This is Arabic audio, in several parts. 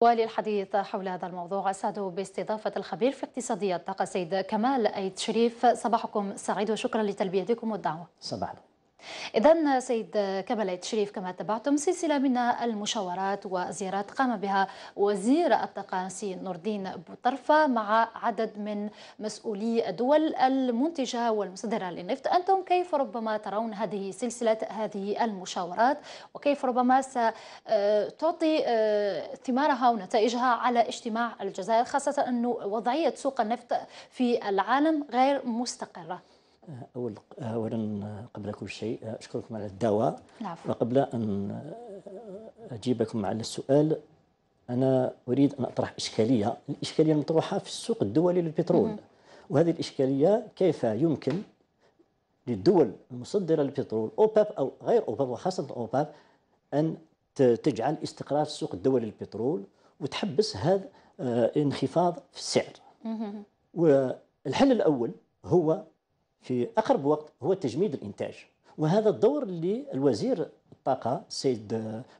وللحديث حول هذا الموضوع أسعد باستضافة الخبير في اقتصادية الطاقة سيد كمال أيت شريف صباحكم سعيد وشكرا لتلبيتكم والدعوة صباح إذا سيد كمال عيد شريف كما تابعتم سلسلة من المشاورات والزيارات قام بها وزير الطاقة نور الدين بوطرفة مع عدد من مسؤولي الدول المنتجة والمصدرة للنفط أنتم كيف ربما ترون هذه سلسلة هذه المشاورات وكيف ربما ستعطي آه، ثمارها ونتائجها على اجتماع الجزائر خاصة أن وضعية سوق النفط في العالم غير مستقرة أول أولا قبل كل شيء أشكركم على الدواء العفو. وقبل أن أجيبكم على السؤال أنا أريد أن أطرح إشكالية الإشكالية المطروحة في السوق الدولي للبترول وهذه الإشكالية كيف يمكن للدول المصدرة للبترول أوباب أو غير أوباب وخاصة أوباب أن تجعل استقرار السوق الدولي للبترول وتحبس هذا آه، انخفاض في السعر والحل الأول هو في اقرب وقت هو تجميد الانتاج وهذا الدور اللي الوزير الطاقه السيد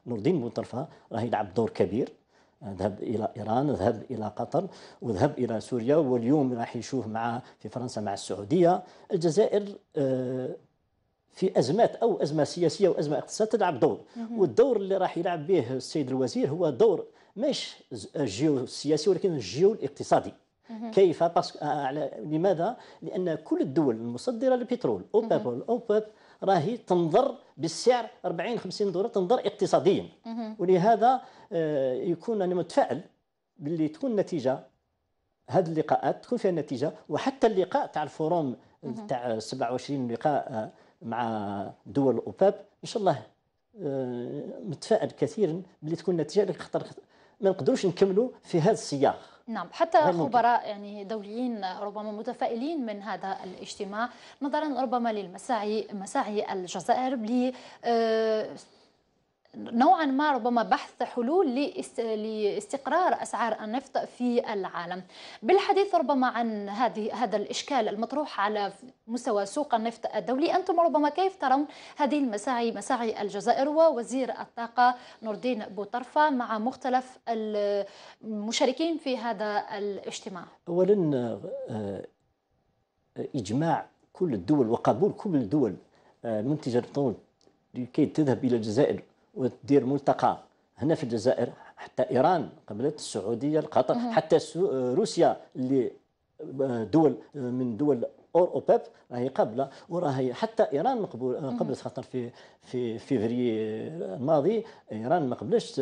نور الدين بوطرفه راه يلعب دور كبير ذهب الى ايران ذهب الى قطر وذهب الى سوريا واليوم راح يشوف مع في فرنسا مع السعوديه الجزائر آه، في ازمات او ازمه سياسيه وازمه اقتصاديه تلعب دور والدور اللي راح يلعب به السيد الوزير هو دور مش الجيو السياسي ولكن الجيو الاقتصادي كيف بس آه، آه، على لماذا؟ لان كل الدول المصدره للبترول اوباب اوباب راهي تنظر بالسعر 40 50 دولار تنظر اقتصاديا ولهذا آه، يكون انا متفائل باللي تكون نتيجه هذه اللقاءات تكون فيها نتيجه وحتى اللقاء تاع الفوروم تاع 27 لقاء مع دول اوباب ان شاء الله متفائل كثيرا باللي تكون نتيجه خاطر ما نقدروش نكملوا في هذا السياق نعم حتى خبراء يعني دوليين ربما متفائلين من هذا الاجتماع نظرا ربما للمساعي مساعي الجزائر ل آه، نوعا ما ربما بحث حلول لاستقرار اسعار النفط في العالم. بالحديث ربما عن هذه هذا الاشكال المطروح على مستوى سوق النفط الدولي، انتم ربما كيف ترون هذه المساعي مساعي الجزائر ووزير الطاقه نور الدين بوطرفه مع مختلف المشاركين في هذا الاجتماع. اولا آه، اجماع كل الدول وقبول كل الدول آه، منتجه البترول لكي تذهب الى الجزائر وتدير ملتقى هنا في الجزائر حتى ايران قبلت السعوديه القطر حتى روسيا اللي آه، دول آه، من دول اور اوبيب راهي قابله وراهي حتى ايران مقبول قبلت خاطر في في فيفري الماضي ايران ما قبلش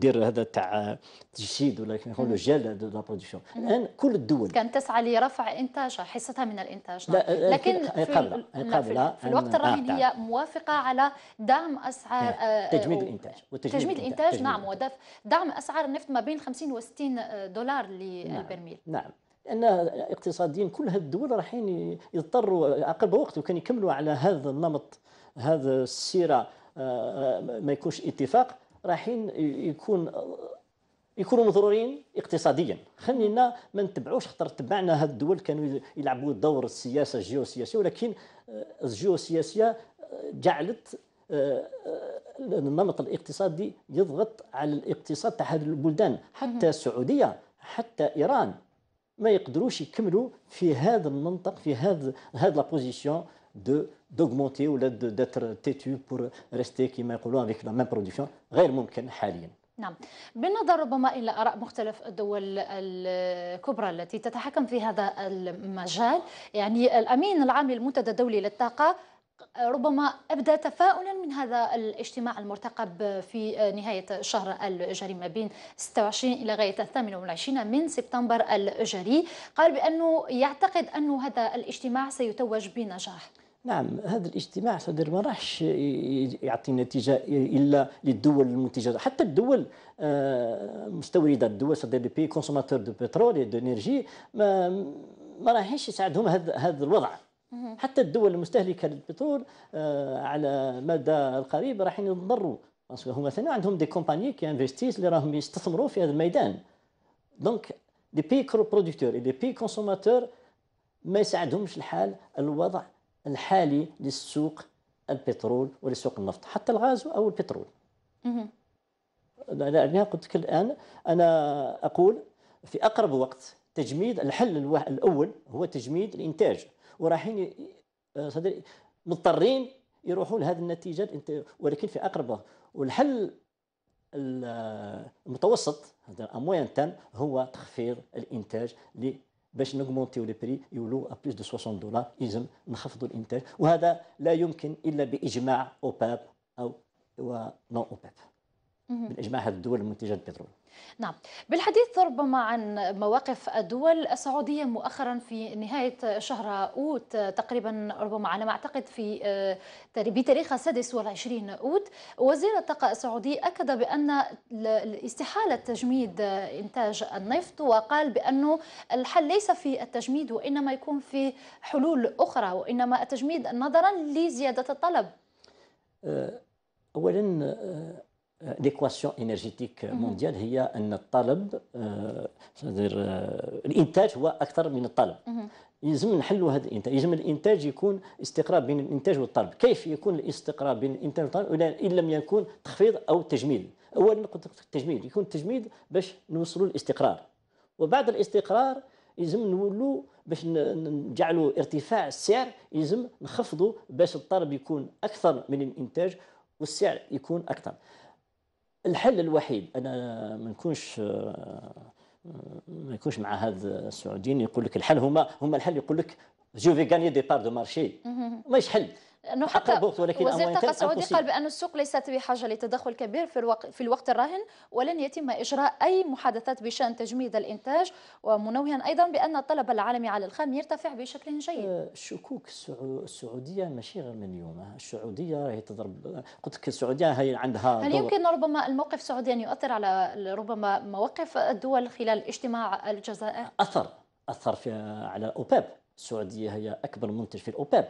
دير هذا تاع تجسيد ولا كيما نقولوا جل لا برودكسيون الان كل الدول كانت تسعى لرفع انتاجها حصتها من الانتاج لا لكن في, قابلة. قابلة في الوقت نعم، الراهن نعم. هي موافقه على دعم اسعار آه، تجميد الانتاج تجميد نعم، الانتاج نعم ودعم اسعار النفط ما بين 50 و 60 دولار للبرميل نعم لان اقتصاديين كل هذه الدول رايحين يعني يضطروا عقب وقت وكان يكملوا على هذا النمط هذا السيره آه، آه، ما يكونش اتفاق رايحين يكون يكونوا مضرورين اقتصاديا خلينا ما نتبعوش خطر تبعنا هذه الدول كانوا يلعبوا دور السياسه الجيوسياسيه ولكن آه، الجيوسياسيه جعلت النمط الاقتصادي يضغط على الاقتصاد تاع هذه البلدان حتى السعوديه حتى ايران ما يقدروش يكملوا في هذا المنطق في هذا هذا لا بوزيسيون دو دوغمونتي ولا داتر تيتو بور ريستي كيما يقولوا افيك لا ميم برودكسيون غير ممكن حاليا نعم بالنظر ربما إلى آراء مختلف الدول الكبرى التي تتحكم في هذا المجال يعني الأمين العام للمنتدى الدولي للطاقة ربما أبدى تفاؤلا من هذا الاجتماع المرتقب في نهاية الشهر الجاري ما بين 26 إلى غاية 28 من سبتمبر الجاري قال بأنه يعتقد أن هذا الاجتماع سيتوج بنجاح نعم هذا الاجتماع صدر ما راحش يعطي نتيجه الا للدول المنتجه حتى الدول آه، مستورده الدول صدر بي كونسوماتور دو بترول دو انرجي ما ما راهيش يساعدهم هذا الوضع حتى الدول المستهلكه للبترول آه، على مدى القريب راح يضروا باسكو هما ثاني عندهم دي كومباني كي انفستيس اللي راهم يستثمروا في هذا الميدان دونك دي بي برودكتور دي بي كونسوماتور ما يساعدهمش الحال الوضع الحالي للسوق البترول ولسوق النفط حتى الغاز او البترول انا يعني قلت لك الان انا اقول في اقرب وقت تجميد الحل الاول هو تجميد الانتاج ورايحين آه، مضطرين يروحوا لهذه النتيجه ولكن في اقرب والحل آه، المتوسط هذا اموان تام هو تخفيض الانتاج باش نوغمونتيو لي بري ا بلوس دو 60 دولار لازم نخفضوا الانتاج وهذا لا يمكن الا باجماع اوباب او ونون اوباب بالاجماع هذه الدول المنتجه للبترول نعم بالحديث ربما عن مواقف الدول السعودية مؤخرا في نهاية شهر أوت تقريبا ربما على ما أعتقد في آه، بتاريخ السادس والعشرين أوت وزير الطاقة السعودي أكد بأن استحالة تجميد آه، إنتاج النفط وقال بأنه الحل ليس في التجميد وإنما يكون في حلول أخرى وإنما التجميد نظرا لزيادة الطلب آه، أولا ليكواسيون انرجيتيك مونديال هي ان الطلب آه، آه، الانتاج هو اكثر من الطلب mhm. يلزم نحلوا هذا الانتاج يلزم الانتاج يكون استقرار بين الانتاج والطلب كيف يكون الاستقرار بين الانتاج والطلب ان لم يكون تخفيض او تجميل اولا قلت لك التجميد يكون التجميد باش نوصلوا للاستقرار وبعد الاستقرار يلزم نولوا باش نجعلوا ارتفاع السعر يلزم نخفضوا باش الطلب يكون اكثر من الانتاج والسعر يكون اكثر الحل الوحيد انا ما نكونش آه، ما يكونش مع هذا السعوديين يقول لك الحل هما هما الحل يقول لك جو في غاني دي بار دو مارشي ماهيش حل انه حتى وزير الطاقه السعودي قال بان السوق ليست بحاجه لتدخل كبير في الوقت في الوقت الراهن ولن يتم اجراء اي محادثات بشان تجميد الانتاج ومنوها ايضا بان الطلب العالمي على الخام يرتفع بشكل جيد الشكوك أه، السعوديه ماشي غير من اليوم السعوديه هي تضرب قلت لك السعوديه هي عندها هل يمكن ربما الموقف السعودي ان يؤثر على ربما مواقف الدول خلال اجتماع الجزائر اثر اثر في على اوباب السعوديه هي اكبر منتج في الاوباب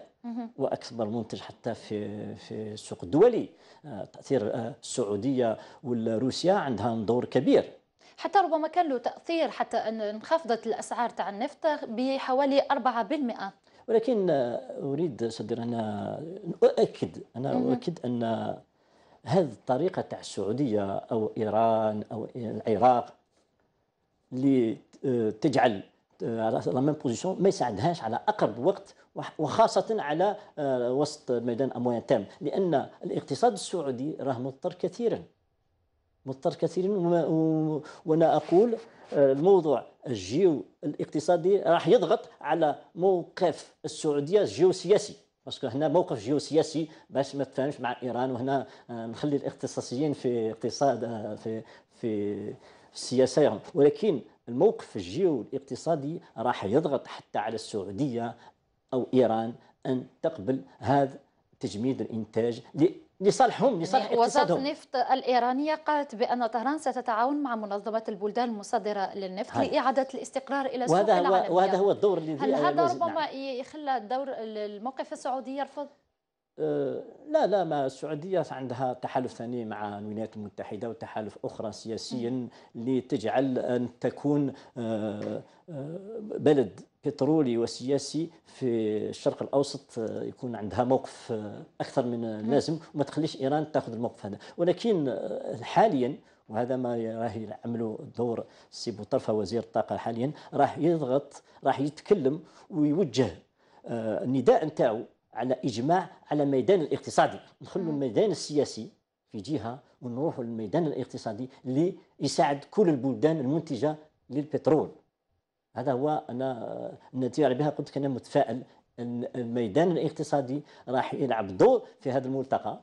واكبر منتج حتى في في السوق الدولي آه، تاثير آه، السعوديه والروسيا عندها دور كبير حتى ربما كان له تاثير حتى ان انخفضت الاسعار تاع النفط بحوالي 4% ولكن آه، اريد صدر انا اؤكد انا اؤكد ان هذه الطريقه تاع السعوديه او ايران او العراق لتجعل على لا ميم بوزيسيون ما يساعدهاش على اقرب وقت وخاصه على آه، وسط ميدان اموال تام لان الاقتصاد السعودي راه مضطر كثيرا مضطر كثيرا وانا اقول آه، الموضوع الجيو الاقتصادي راح يضغط على موقف السعوديه الجيوسياسي باسكو هنا موقف جيوسياسي باش ما تفهمش مع ايران وهنا آه، نخلي الاختصاصيين في اقتصاد في في سياسيهم ولكن الموقف الجيو الاقتصادي راح يضغط حتى على السعودية أو إيران أن تقبل هذا تجميد الإنتاج لصالحهم لصالح يعني وزارة النفط الإيرانية قالت بأن طهران ستتعاون مع منظمة البلدان المصدرة للنفط هاي. لإعادة الاستقرار إلى سوق العالمية وهذا هو الدور الذي هل هذا ربما نعم. يخلى الدور الموقف السعودي يرفض؟ أه، لا لا ما السعودية عندها تحالف ثاني مع الولايات المتحدة وتحالف أخرى سياسيا لتجعل أن تكون أه، أه، بلد بترولي وسياسي في الشرق الاوسط يكون عندها موقف اكثر من اللازم وما تخليش ايران تاخذ الموقف هذا ولكن حاليا وهذا ما راهي يعملوا دور السي بوطرفه وزير الطاقه حاليا راح يضغط راح يتكلم ويوجه النداء نتاعو على اجماع على الميدان الاقتصادي نخلوا الميدان السياسي في جهه ونروحوا للميدان الاقتصادي اللي يساعد كل البلدان المنتجه للبترول هذا هو انا النتيجه بها قلت لك انا متفائل الميدان الاقتصادي راح يلعب دور في هذا الملتقى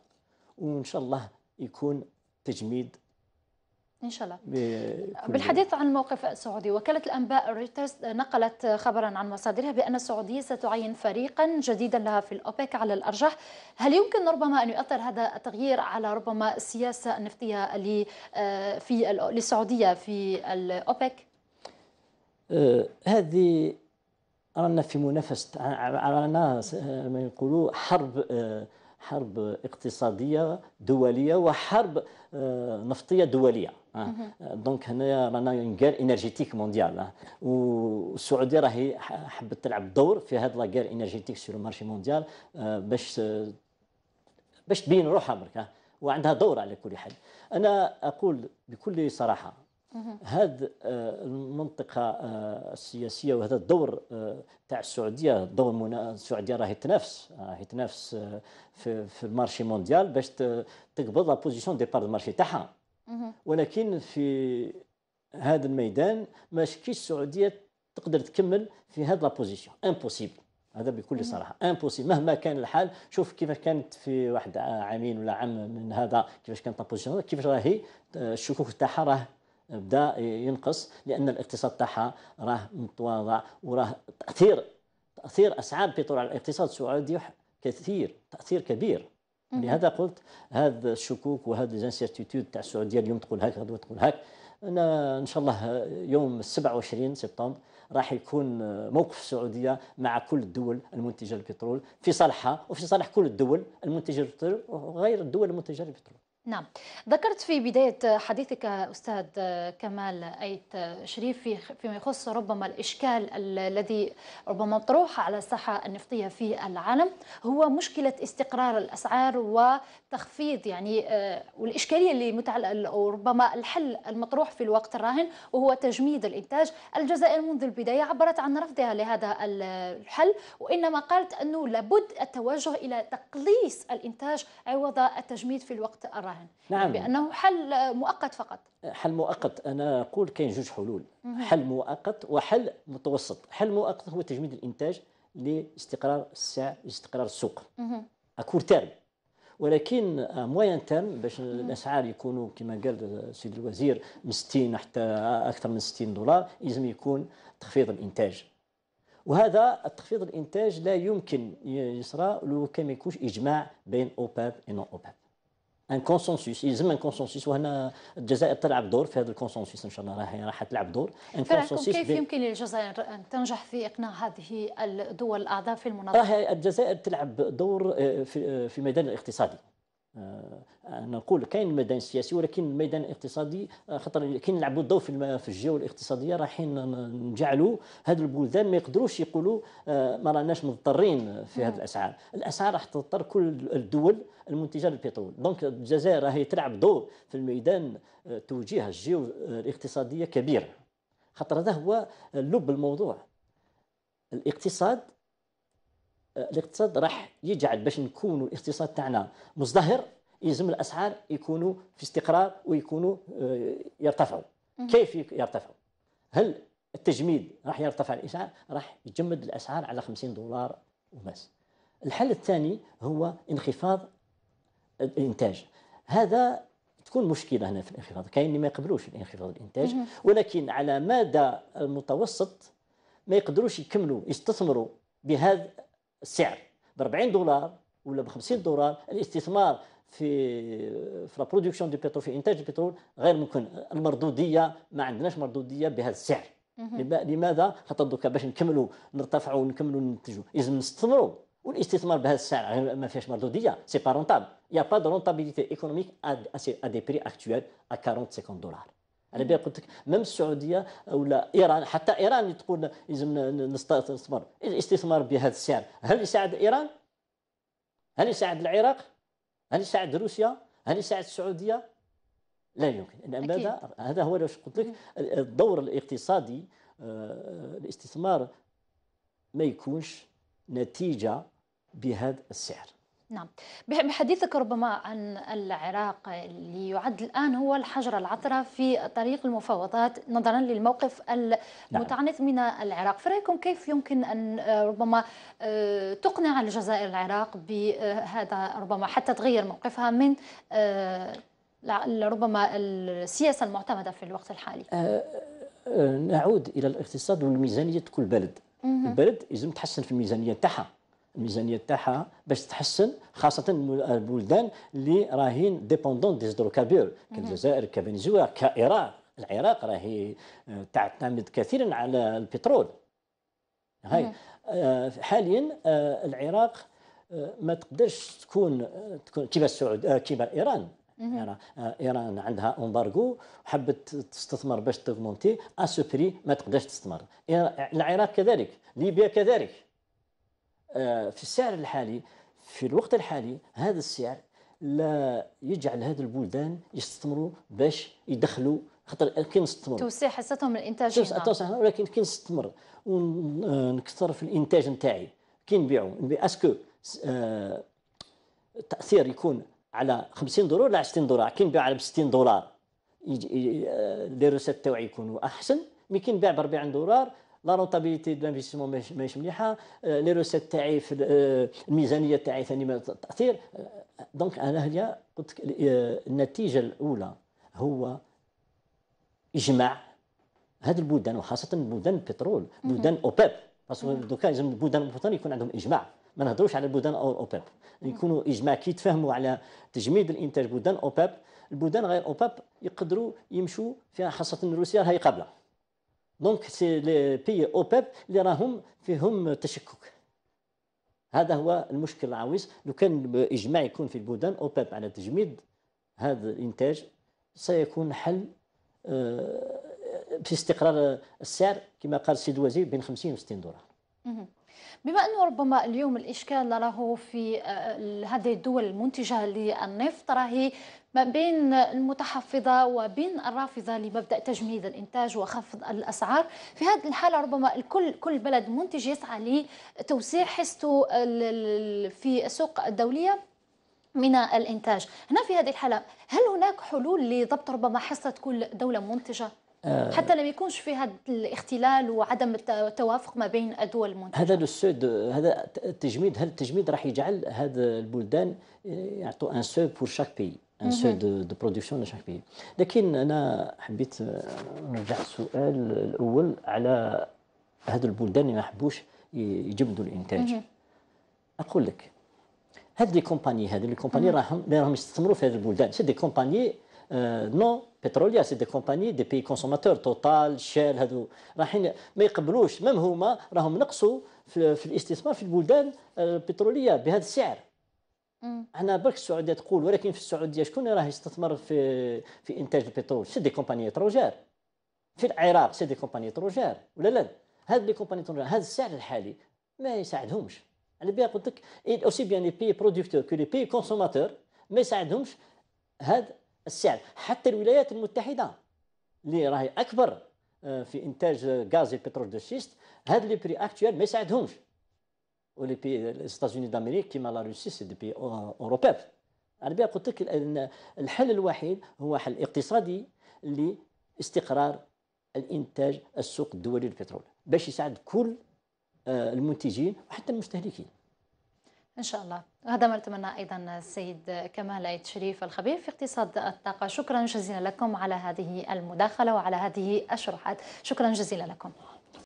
وان شاء الله يكون تجميد إن شاء الله بالحديث عن الموقف السعودي وكالة الأنباء ريترز نقلت خبرا عن مصادرها بأن السعودية ستعين فريقا جديدا لها في الأوبك على الأرجح هل يمكن ربما أن يؤثر هذا التغيير على ربما السياسة النفطية آه، في للسعودية في الأوبك آه، هذه رانا في منافسة رانا آه، ما يقولوا حرب حرب اقتصاديه دوليه وحرب آه، نفطيه دوليه دونك آه. هنايا رانا غير انرجيتيك مونديال والسعوديه راهي حبت تلعب دور في هذا لا غير انرجيتيك سور مارشي مونديال باش باش تبين روحها برك آه. وعندها دور على كل حال انا اقول بكل صراحه هذه آه، المنطقه آه، السياسيه وهذا الدور آه، تاع السعوديه دور منا... السعوديه راهي تنافس راهي تنافس في, في المارشي مونديال باش تقبض لا بوزيسيون دي بار المارشي تاعها ولكن في هذا الميدان ماش كيش السعوديه تقدر تكمل في هذا لا بوزيسيون امبوسيبل هذا بكل صراحه امبوسيبل مهما كان الحال شوف كيفاش كانت في واحد عامين ولا عام من هذا كيفاش كانت لابوزيسيون كيفاش راهي الشكوك تاعها راه بدا ينقص لان الاقتصاد تاعها راه متواضع وراه تاثير تاثير اسعار بترول على الاقتصاد السعودي كثير تاثير كبير لهذا قلت هذا الشكوك وهذا الانسيرتيتود تاع السعوديه اليوم تقول هكذا غدوه تقول هك انا ان شاء الله يوم 27 سبتمبر راح يكون موقف السعوديه مع كل الدول المنتجه للبترول في صالحها وفي صالح كل الدول المنتجه للبترول وغير الدول المنتجه للبترول نعم ذكرت في بداية حديثك أستاذ كمال أيت شريف في فيما يخص ربما الإشكال الذي ربما مطروح على الساحة النفطية في العالم هو مشكلة استقرار الأسعار وتخفيض يعني آه، والإشكالية اللي متعلقة أو ربما الحل المطروح في الوقت الراهن وهو تجميد الإنتاج الجزائر منذ البداية عبرت عن رفضها لهذا الحل وإنما قالت أنه لابد التوجه إلى تقليص الإنتاج عوض التجميد في الوقت الراهن الراهن نعم بانه حل مؤقت فقط حل مؤقت انا اقول كاين جوج حلول حل مؤقت وحل متوسط حل مؤقت هو تجميد الانتاج لاستقرار السعر لاستقرار السوق اكور تيرم ولكن موين تيرم باش الاسعار يكونوا كما قال السيد الوزير من 60 حتى اكثر من 60 دولار لازم يكون تخفيض الانتاج وهذا التخفيض الانتاج لا يمكن يصرى لو كان ما يكونش اجماع بين اوباب ونون اوباب ان كونسنسوس يلزم ان كونسنسوس وهنا الجزائر تلعب دور في هذا الكونسنسوس ان شاء الله راهي راح تلعب دور ان كونسنسوس كيف يمكن للجزائر ان تنجح في اقناع هذه الدول الاعضاء في المنظمه؟ راهي الجزائر تلعب دور آه، في, آه، في الاقتصادي آه، آه، نقول كاين الميدان السياسي ولكن الميدان الاقتصادي آه، خاطر كي نلعبوا الضوء في في الجو الاقتصاديه رايحين نجعلوا هذه البلدان ما يقدروش يقولوا ما راناش مضطرين في هذه الاسعار، الاسعار راح تضطر كل الدول المنتجه للبترول، دونك الجزائر راهي تلعب دور في الميدان توجيه الجيو الاقتصاديه كبير خاطر هذا هو لب الموضوع الاقتصاد الاقتصاد راح يجعل باش نكونوا الاقتصاد تاعنا مزدهر يلزم الاسعار يكونوا في استقرار ويكونوا آه، يرتفعوا كيف يرتفعوا هل التجميد راح يرتفع الاسعار راح يجمد الاسعار على 50 دولار وماس الحل الثاني هو انخفاض الانتاج هذا تكون مشكله هنا في الانخفاض كاين اللي ما يقبلوش الانخفاض الانتاج ولكن على مدى المتوسط ما يقدروش يكملوا يستثمروا بهذا السعر ب 40 دولار ولا ب 50 دولار الاستثمار في في لا برودكسيون دو بترول في انتاج البترول غير ممكن المردوديه ما عندناش مردوديه بهذا السعر لماذا خاطر دوكا باش نكملوا نرتفعوا ونكملوا ننتجوا لازم نستثمروا والاستثمار بهذا السعر ما فيهاش مردوديه سي با رونتابل يا با دو رونتابيليتي ايكونوميك ا دي بري اكتويل ا 40 50 دولار انا بالي قلت لك مام السعوديه ولا ايران حتى ايران تقول لازم نستثمر الاستثمار بهذا السعر هل يساعد ايران؟ هل يساعد العراق؟ هل يساعد روسيا؟ هل يساعد السعوديه؟ لا يمكن لماذا؟ هذا هو اللي قلت لك الدور الاقتصادي آه، الاستثمار ما يكونش نتيجه بهذا السعر نعم بحديثك ربما عن العراق اللي يعد الآن هو الحجرة العطرة في طريق المفاوضات نظرا للموقف نعم. المتعنت من العراق فرأيكم كيف يمكن أن آه، ربما آه، تقنع الجزائر العراق بهذا ربما حتى تغير موقفها من آه، ربما السياسة المعتمدة في الوقت الحالي نعود إلى الاقتصاد والميزانية كل بلد البلد لازم تحسن في الميزانية تاعها الميزانيه تاعها باش تحسن خاصه البلدان اللي راهين ديبوندون دي هيدروكاربور كالجزائر كفنزويلا كالعراق العراق راهي آه، تعتمد كثيرا على البترول هاي آه، حاليا آه، العراق ما تقدرش تكون تكون كيما السعود كيما ايران يعني، ايران عندها امبارغو وحبت تستثمر باش تغمونتي سو بري ما تقدرش تستثمر العراق كذلك ليبيا كذلك آه، في السعر الحالي في الوقت الحالي هذا السعر لا يجعل هذه البلدان يستثمروا باش يدخلوا خاطر كي نستثمر توسيع حصتهم الانتاج توسع ولكن كي نستثمر ونكثر في الانتاج نتاعي كي نبيعوا اسكو التاثير آه، يكون على 50 دولار ولا 20 دولار كي نبيع على 60 دولار لي آه، روسيت تاعي يكونوا احسن مي كي نبيع ب 40 دولار لا رونتابيليتي دو انفستيمون ماهيش مليحه لي روسيت تاعي في الميزانيه تاعي ثاني ما تاثير دونك انا هنا قلت النتيجه الاولى هو اجماع هذه البلدان وخاصه بلدان البترول بلدان اوباب باسكو دوكا لازم البلدان البترول يكون عندهم اجماع ما نهضروش على البلدان اوبيب اوباب يكونوا اجماع كي يتفاهموا على تجميد الانتاج بلدان اوباب البلدان غير اوباب يقدروا يمشوا فيها خاصه روسيا راهي قابله دونك سي لي بي اوبيب اللي راهم فيهم تشكك هذا هو المشكل العويص لو كان اجماع يكون في البلدان اوبيب على تجميد هذا الانتاج سيكون حل في استقرار السعر كما قال السيد الوزير بين 50 و 60 دولار بما انه ربما اليوم الاشكال راهو في هذه الدول المنتجه للنفط راهي ما بين المتحفظة وبين الرافضة لمبدأ تجميد الإنتاج وخفض الأسعار في هذه الحالة ربما الكل كل بلد منتج يسعى لتوسيع حصته في السوق الدولية من الإنتاج هنا في هذه الحالة هل هناك حلول لضبط ربما حصة كل دولة منتجة؟ آه. حتى لم يكونش في هذا الاختلال وعدم التوافق ما بين الدول المنتجه هذا السود هذا التجميد هل التجميد راح يجعل هذه البلدان يعطوا ان سو بور شاك بي ان سو دو, دو برودكسيون لشاك بي لكن انا حبيت آه، نرجع السؤال الاول على هذو البلدان اللي ما حبوش يجمدوا الانتاج mhm. اقول لك هاد لي كومباني هاد لي كومباني mhm. راهم راهم يستثمروا في هاد البلدان سي دي كومباني نو بتروليا سي دي كومباني دي بي كونسوماتور توتال شيل هادو رايحين ما يقبلوش مام هما راهم نقصوا في, في الاستثمار في البلدان البتروليه euh, بهذا السعر هنا برك السعوديه تقول ولكن في السعوديه شكون راه يستثمر في في انتاج البترول سي دي كومباني تروجير في العراق سي دي كومباني تروجير ولا لا هاد لي كومباني تروجير هذا السعر الحالي ما يساعدهمش على بها قلت لك اوسي بيان لي بي برودكتور كو لي بي كونسوماتور ما يساعدهمش هذا السعر حتى الولايات المتحده اللي راهي اكبر آه، في انتاج غاز البترول دو شيست هاد لي بري اكتوال ما يساعدهمش les pays الأمريكية d'Amérique كيما لا روسي سي دي بي أوروبيان أنا بها قلت لك أن الحل الوحيد هو حل اقتصادي لاستقرار الإنتاج السوق الدولي للبترول باش يساعد كل آه، المنتجين وحتى المستهلكين ان شاء الله هذا ما نتمنى ايضا السيد كمال عيد شريف الخبير في اقتصاد الطاقه شكرا جزيلا لكم على هذه المداخله وعلى هذه الشروحات شكرا جزيلا لكم